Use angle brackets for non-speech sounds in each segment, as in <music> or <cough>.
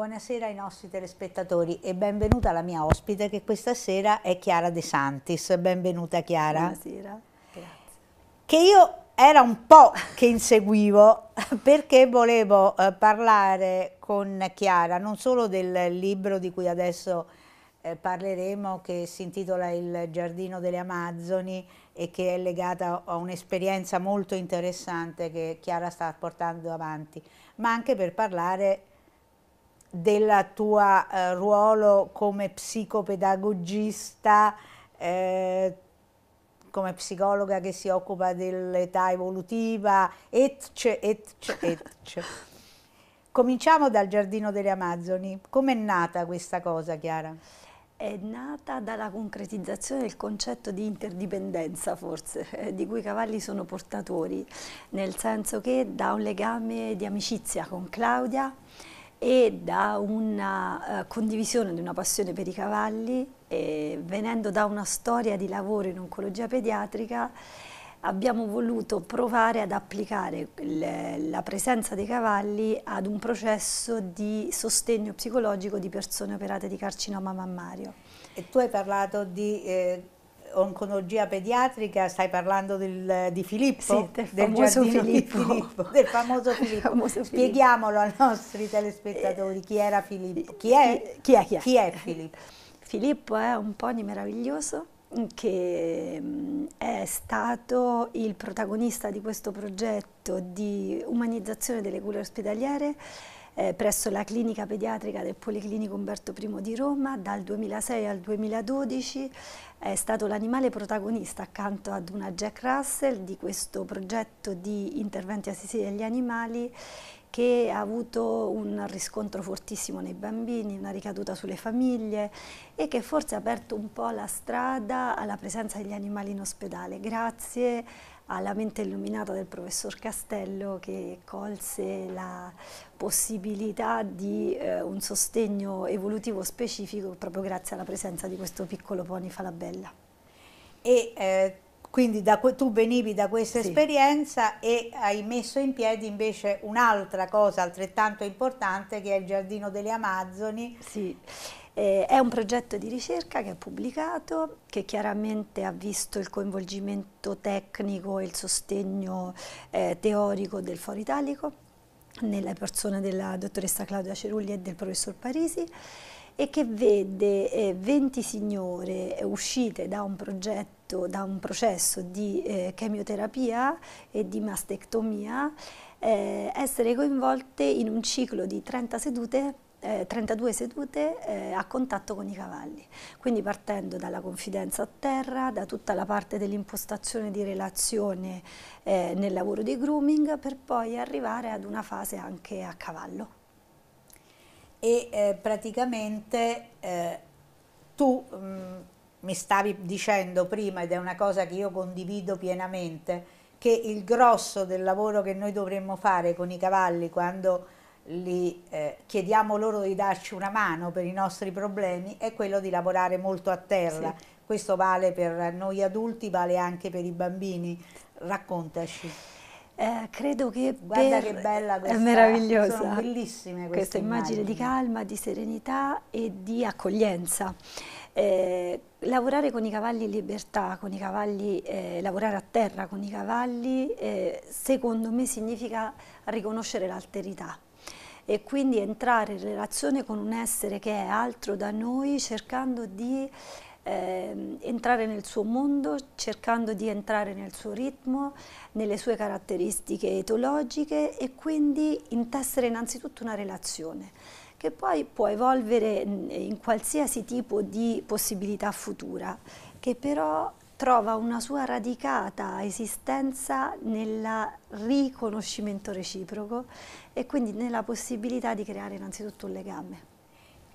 Buonasera ai nostri telespettatori e benvenuta la mia ospite che questa sera è Chiara De Santis. Benvenuta Chiara. Buonasera, grazie. Che io era un po' che inseguivo <laughs> perché volevo eh, parlare con Chiara non solo del libro di cui adesso eh, parleremo che si intitola Il giardino delle Amazzoni e che è legata a un'esperienza molto interessante che Chiara sta portando avanti, ma anche per parlare del tuo eh, ruolo come psicopedagogista, eh, come psicologa che si occupa dell'età evolutiva, etc, etc, etc. <laughs> Cominciamo dal Giardino delle Amazzoni. Com'è nata questa cosa, Chiara? È nata dalla concretizzazione del concetto di interdipendenza, forse, eh, <laughs> di cui i cavalli sono portatori, nel senso che da un legame di amicizia con Claudia, e da una uh, condivisione di una passione per i cavalli, e venendo da una storia di lavoro in oncologia pediatrica, abbiamo voluto provare ad applicare le, la presenza dei cavalli ad un processo di sostegno psicologico di persone operate di carcinoma mammario. E tu hai parlato di eh, oncologia pediatrica, stai parlando del, di Filippo? Sì, del, del famoso Filippo. Filippo. Del famoso <laughs> Filippo. famoso Spieghiamolo ai nostri telespettatori eh, chi era Filippo. Chi è? Chi è, chi è? Chi è Filippo? Filippo è un pony meraviglioso che mm, è stato il protagonista di questo progetto di umanizzazione delle cure ospedaliere eh, presso la clinica pediatrica del Policlinico Umberto I di Roma dal 2006 al 2012 è stato l'animale protagonista accanto ad una Jack Russell di questo progetto di interventi assistiti agli animali che ha avuto un riscontro fortissimo nei bambini, una ricaduta sulle famiglie e che forse ha aperto un po' la strada alla presenza degli animali in ospedale grazie alla mente illuminata del professor Castello che colse la possibilità di eh, un sostegno evolutivo specifico proprio grazie alla presenza di questo piccolo pony Falabella. E, eh, quindi da, tu venivi da questa sì. esperienza e hai messo in piedi invece un'altra cosa altrettanto importante che è il Giardino delle Amazzoni. Sì, eh, è un progetto di ricerca che è pubblicato, che chiaramente ha visto il coinvolgimento tecnico e il sostegno eh, teorico del Foro Italico, nella persona della dottoressa Claudia Cerulli e del professor Parisi, e che vede eh, 20 signore uscite da un progetto da un processo di eh, chemioterapia e di mastectomia, eh, essere coinvolte in un ciclo di 30 sedute 32 eh, sedute eh, a contatto con i cavalli, quindi partendo dalla confidenza a terra, da tutta la parte dell'impostazione di relazione eh, nel lavoro di grooming per poi arrivare ad una fase anche a cavallo. E eh, praticamente eh, tu mh, mm, mi stavi dicendo prima, ed è una cosa che io condivido pienamente, che il grosso del lavoro che noi dovremmo fare con i cavalli quando li, eh, chiediamo loro di darci una mano per i nostri problemi è quello di lavorare molto a terra. Sì. Questo vale per noi adulti, vale anche per i bambini. Raccontaci. Eh, credo che Guarda per... che bella questa, è meravigliosa. Sono bellissime queste questa immagine immagini. di calma, di serenità e di accoglienza. Eh, lavorare con i cavalli in libertà, cavalli, eh, lavorare a terra con i cavalli, eh, secondo me significa riconoscere l'alterità e quindi entrare in relazione con un essere che è altro da noi cercando di eh, entrare nel suo mondo, cercando di entrare nel suo ritmo, nelle sue caratteristiche etologiche e quindi intessere innanzitutto una relazione che poi può evolvere in qualsiasi tipo di possibilità futura, che però trova una sua radicata esistenza nel riconoscimento reciproco e quindi nella possibilità di creare innanzitutto un legame.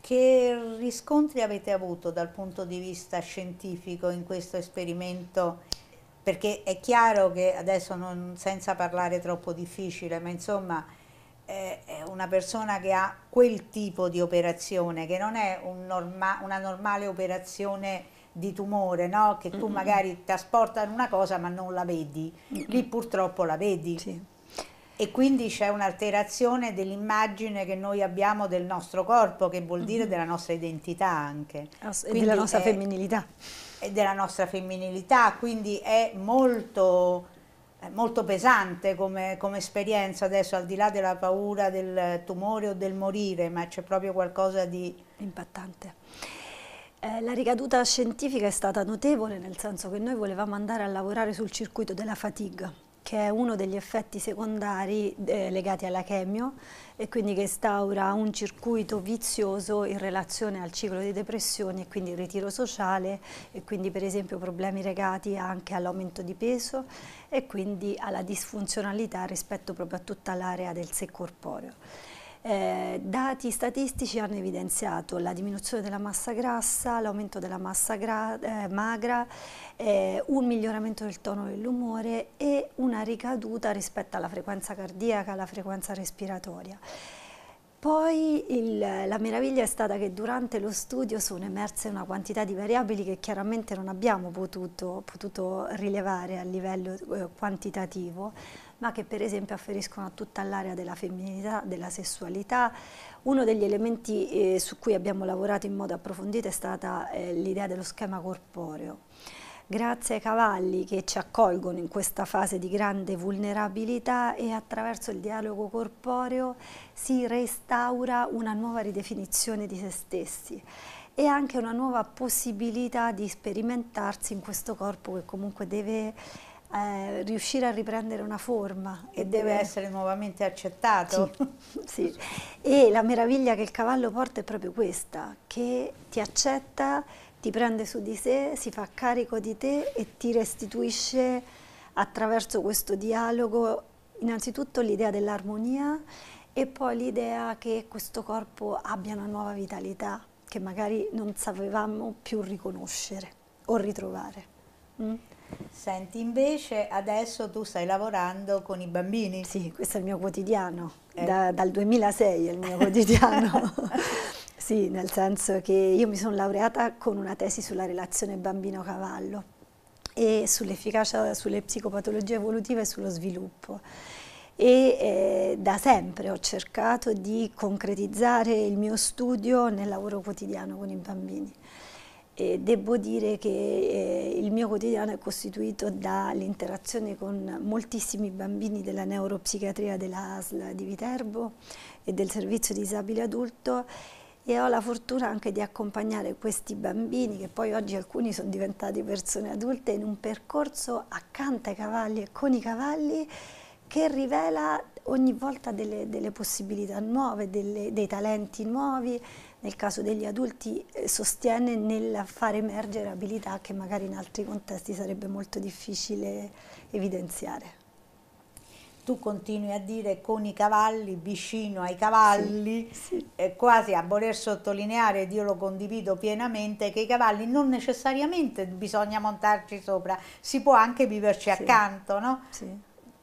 Che riscontri avete avuto dal punto di vista scientifico in questo esperimento? Perché è chiaro che adesso non, senza parlare troppo difficile, ma insomma eh, una persona che ha quel tipo di operazione, che non è un norma una normale operazione di tumore, no? che tu magari ti asportano una cosa ma non la vedi, lì purtroppo la vedi. Sì. E quindi c'è un'alterazione dell'immagine che noi abbiamo del nostro corpo, che vuol dire della nostra identità anche. E della nostra è, femminilità. E della nostra femminilità, quindi è molto, molto pesante come, come, esperienza adesso, al di là della paura del tumore o del morire, ma c'è proprio qualcosa di... Impattante. Eh, la ricaduta scientifica è stata notevole nel senso che noi volevamo andare a lavorare sul circuito della fatigue, che è uno degli effetti secondari eh, legati alla chemio e quindi che instaura un circuito vizioso in relazione al ciclo di depressione e quindi il ritiro sociale e quindi per esempio problemi legati anche all'aumento di peso e quindi alla disfunzionalità rispetto proprio a tutta l'area del sé corporeo. Eh, dati statistici hanno evidenziato la diminuzione della massa grassa, l'aumento della massa eh, magra, eh, un miglioramento del tono dell'umore e una ricaduta rispetto alla frequenza cardiaca, alla frequenza respiratoria. Poi il, la meraviglia è stata che durante lo studio sono emerse una quantità di variabili che chiaramente non abbiamo potuto, potuto rilevare a livello eh, quantitativo, ma che per esempio afferiscono a tutta l'area della femminilità, della sessualità. Uno degli elementi eh, su cui abbiamo lavorato in modo approfondito è stata eh, l'idea dello schema corporeo. Grazie ai cavalli che ci accolgono in questa fase di grande vulnerabilità e attraverso il dialogo corporeo si restaura una nuova ridefinizione di se stessi e anche una nuova possibilità di sperimentarsi in questo corpo che comunque deve eh, riuscire a riprendere una forma. E deve essere nuovamente accettato. Sì, sì. E la meraviglia che il cavallo porta è proprio questa, che ti accetta, ti prende su di sé, si fa carico di te e ti restituisce attraverso questo dialogo innanzitutto l'idea dell'armonia e poi l'idea che questo corpo abbia una nuova vitalità che magari non sapevamo più riconoscere o ritrovare. Mm? Senti, invece adesso tu stai lavorando con i bambini? Sì, questo è il mio quotidiano, eh. da, dal 2006 è il mio quotidiano. <laughs> <laughs> sì, nel senso che io mi sono laureata con una tesi sulla relazione bambino-cavallo e sull'efficacia sulle psicopatologie evolutive e sullo sviluppo e eh, da sempre ho cercato di concretizzare il mio studio nel lavoro quotidiano con i bambini. E devo dire che eh, il mio quotidiano è costituito dall'interazione con moltissimi bambini della neuropsichiatria della ASL di Viterbo e del servizio disabile adulto e ho la fortuna anche di accompagnare questi bambini che poi oggi alcuni sono diventati persone adulte in un percorso accanto ai cavalli e con i cavalli che rivela ogni volta delle, delle possibilità nuove, delle, dei talenti nuovi, nel caso degli adulti eh, sostiene nel far emergere abilità che magari in altri contesti sarebbe molto difficile evidenziare. Tu continui a dire con i cavalli, vicino ai cavalli, sì, sì. quasi a voler sottolineare, ed io lo condivido pienamente, che i cavalli non necessariamente bisogna montarci sopra, si può anche viverci sì. accanto, no? Sì.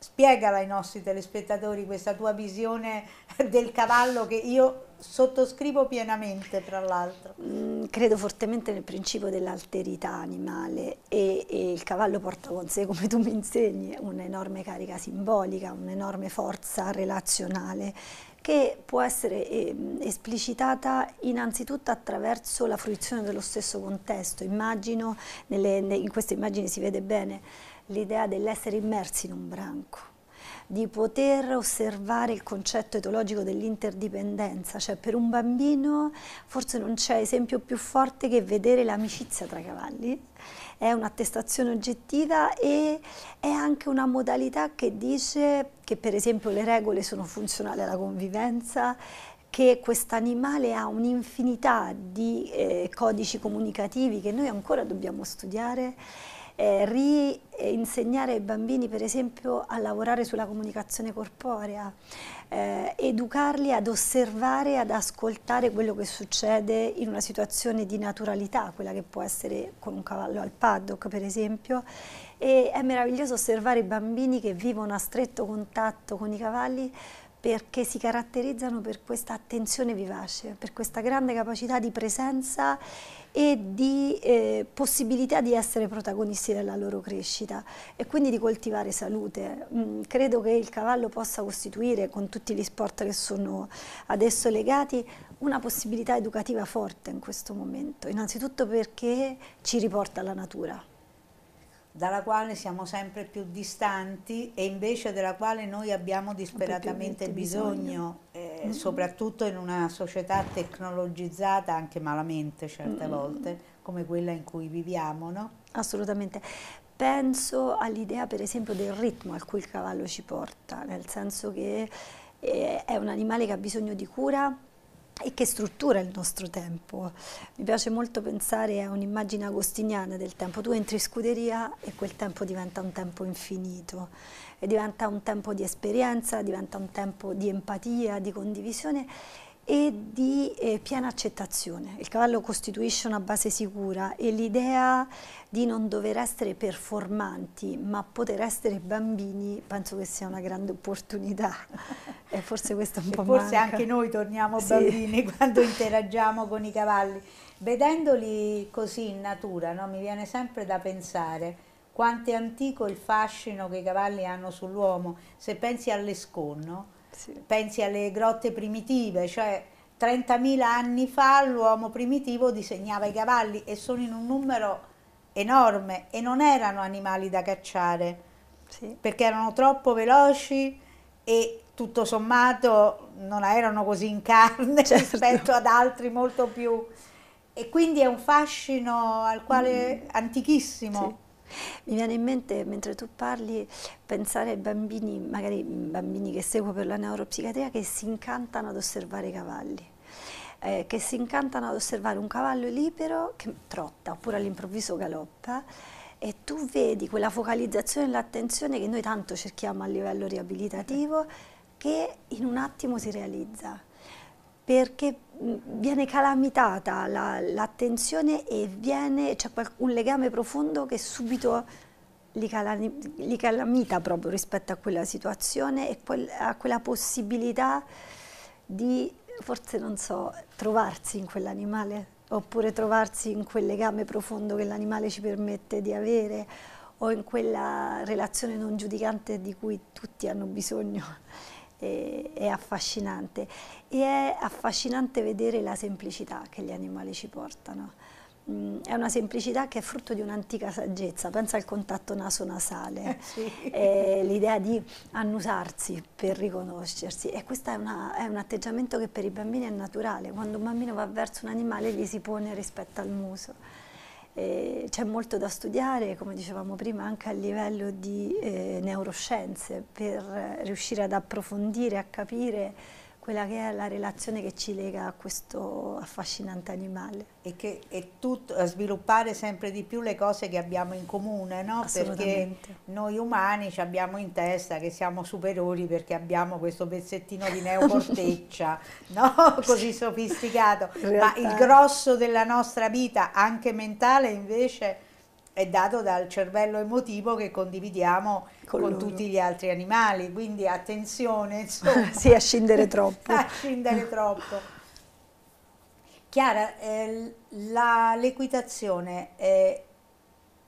Spiegala ai nostri telespettatori questa tua visione del cavallo che io sottoscrivo pienamente, tra l'altro. Mm, credo fortemente nel principio dell'alterità animale e, e, il cavallo porta con sé, come tu mi insegni, un'enorme carica simbolica, un'enorme forza relazionale che può essere eh, esplicitata innanzitutto attraverso la fruizione dello stesso contesto. Immagino, nelle, in queste immagini si vede bene, l'idea dell'essere immersi in un branco di poter osservare il concetto etologico dell'interdipendenza, cioè per un bambino forse non c'è esempio più forte che vedere l'amicizia tra cavalli, è un'attestazione oggettiva e è anche una modalità che dice che per esempio le regole sono funzionali alla convivenza, che quest'animale ha un'infinità di eh, codici comunicativi che noi ancora dobbiamo studiare eh, riinsegnare ai bambini per esempio a lavorare sulla comunicazione corporea, eh, educarli ad osservare, ad ascoltare quello che succede in una situazione di naturalità, quella che può essere con un cavallo al paddock per esempio, e è meraviglioso osservare i bambini che vivono a stretto contatto con i cavalli perché si caratterizzano per questa attenzione vivace, per questa grande capacità di presenza e di eh, possibilità di essere protagonisti della loro crescita e quindi di coltivare salute. Mm, credo che il cavallo possa costituire, con tutti gli sport che sono adesso legati, una possibilità educativa forte in questo momento, innanzitutto perché ci riporta alla natura dalla quale siamo sempre più distanti e invece della quale noi abbiamo disperatamente bisogno, bisogno. Eh, mm -hmm. soprattutto in una società tecnologizzata anche malamente certe mm -hmm. volte, come quella in cui viviamo. No? Assolutamente. Penso all'idea per esempio del ritmo al cui il cavallo ci porta, nel senso che eh, è un animale che ha bisogno di cura, e che struttura il nostro tempo. Mi piace molto pensare a un'immagine agostiniana del tempo. Tu entri in scuderia e quel tempo diventa un tempo infinito, e diventa un tempo di esperienza, diventa un tempo di empatia, di condivisione e di eh, piena accettazione. Il cavallo costituisce una base sicura e l'idea di non dover essere performanti ma poter essere bambini penso che sia una grande opportunità e forse questo è un e po' Forse manca. anche noi torniamo sì. bambini <laughs> quando interagiamo con i cavalli. Vedendoli così in natura no, mi viene sempre da pensare quanto è antico il fascino che i cavalli hanno sull'uomo, se pensi all'esconno sì. Pensi alle grotte primitive, cioè 30.000 anni fa l'uomo primitivo disegnava i cavalli e sono in un numero enorme e non erano animali da cacciare sì. perché erano troppo veloci e tutto sommato non erano così in carne <laughs> certo. rispetto ad altri molto più e quindi è un fascino al quale mm. antichissimo mi viene in mente, mentre tu parli, pensare ai bambini, magari bambini che seguo per la neuropsichiatria, che si incantano ad osservare i cavalli. Eh, che si incantano ad osservare un cavallo libero che trotta oppure all'improvviso galoppa e tu vedi quella focalizzazione e l'attenzione che noi tanto cerchiamo a livello riabilitativo che in un attimo si realizza perché mm, viene calamitata l'attenzione la, e c'è cioè un legame profondo che subito li, calami, li, calamita proprio rispetto a quella situazione e quel, a quella possibilità di, forse non so, trovarsi in quell'animale oppure trovarsi in quel legame profondo che l'animale ci permette di avere o in quella relazione non giudicante di cui tutti hanno bisogno eh, è affascinante e è affascinante vedere la semplicità che gli animali ci portano. Mm, è una semplicità che è frutto di un'antica saggezza, pensa al contatto naso-nasale, <laughs> eh sì. Eh, l'idea di annusarsi per riconoscersi e questo è, è, un atteggiamento che per i bambini è naturale, quando un bambino va verso un animale gli si pone rispetto al muso c'è molto da studiare, come dicevamo prima, anche a livello di eh, neuroscienze per riuscire ad approfondire, a capire quella che è la relazione che ci lega a questo affascinante animale. E che è tutto, sviluppare sempre di più le cose che abbiamo in comune, no? Perché noi umani ci abbiamo in testa che siamo superiori perché abbiamo questo pezzettino di neocorteccia, <laughs> no? Così sofisticato. Ma il grosso della nostra vita, anche mentale, invece è dato dal cervello emotivo che condividiamo con, con tutti gli altri animali, quindi attenzione insomma, <laughs> sì, a scindere troppo. <laughs> a scindere troppo. Chiara, eh, l'equitazione è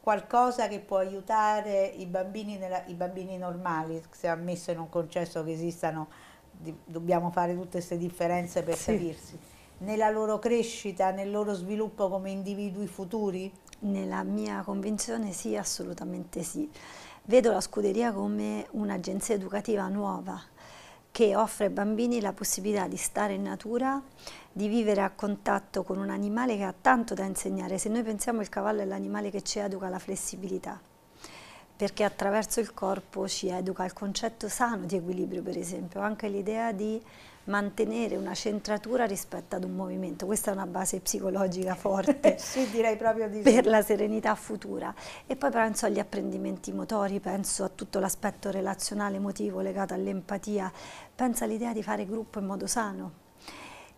qualcosa che può aiutare i bambini, nella, i bambini normali, se ammesso in un concesso che esistano, di, dobbiamo fare tutte queste differenze per sì. capirsi nella loro crescita, nel loro sviluppo come individui futuri? Nella mia convinzione sì, assolutamente sì. Vedo la scuderia come un'agenzia educativa nuova che offre ai bambini la possibilità di stare in natura, di vivere a contatto con un animale che ha tanto da insegnare. Se noi pensiamo il cavallo è l'animale che ci educa alla flessibilità, perché attraverso il corpo ci educa al concetto sano di equilibrio, per esempio, anche l'idea di mantenere una centratura rispetto ad un movimento. Questa è una base psicologica forte <laughs> sì, direi proprio di per sì. la serenità futura. E poi penso agli apprendimenti motori, penso a tutto l'aspetto relazionale, emotivo legato all'empatia, penso all'idea di fare gruppo in modo sano.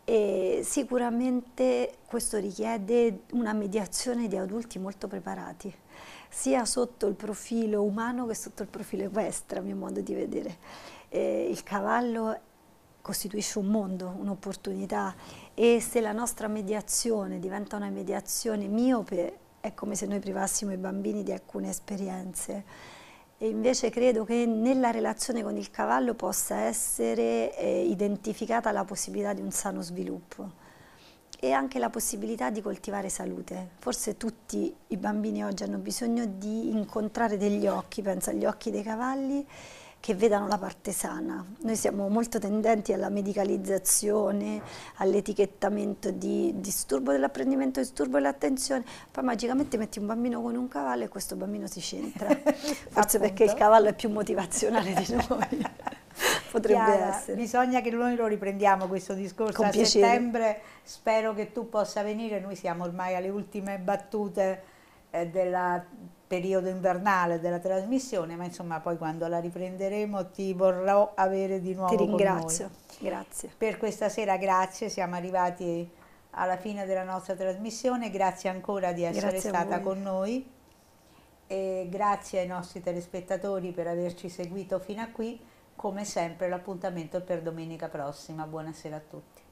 E sicuramente questo richiede una mediazione di adulti molto preparati sia sotto il profilo umano che sotto il profilo equestre, a mio modo di vedere. Eh, il cavallo costituisce un mondo, un'opportunità e se la nostra mediazione diventa una mediazione miope è come se noi privassimo i bambini di alcune esperienze. E invece credo che nella relazione con il cavallo possa essere eh, identificata la possibilità di un sano sviluppo e anche la possibilità di coltivare salute. Forse tutti i bambini oggi hanno bisogno di incontrare degli occhi, penso agli occhi dei cavalli, che vedano la parte sana. Noi siamo molto tendenti alla medicalizzazione, all'etichettamento di disturbo dell'apprendimento, disturbo dell'attenzione, poi magicamente metti un bambino con un cavallo e questo bambino si centra, <laughs> forse perché il cavallo è più motivazionale di <laughs> noi. Potrebbe Chiara, essere. Bisogna che noi lo riprendiamo questo discorso con a piacere. settembre. Spero che tu possa venire, noi siamo ormai alle ultime battute eh, della periodo invernale della trasmissione, ma insomma poi quando la riprenderemo ti vorrò avere di nuovo Ti ringrazio, grazie. Per questa sera grazie, siamo arrivati alla fine della nostra trasmissione, grazie ancora di essere grazie stata con noi e grazie ai nostri telespettatori per averci seguito fino a qui, come sempre l'appuntamento è per domenica prossima, buonasera a tutti.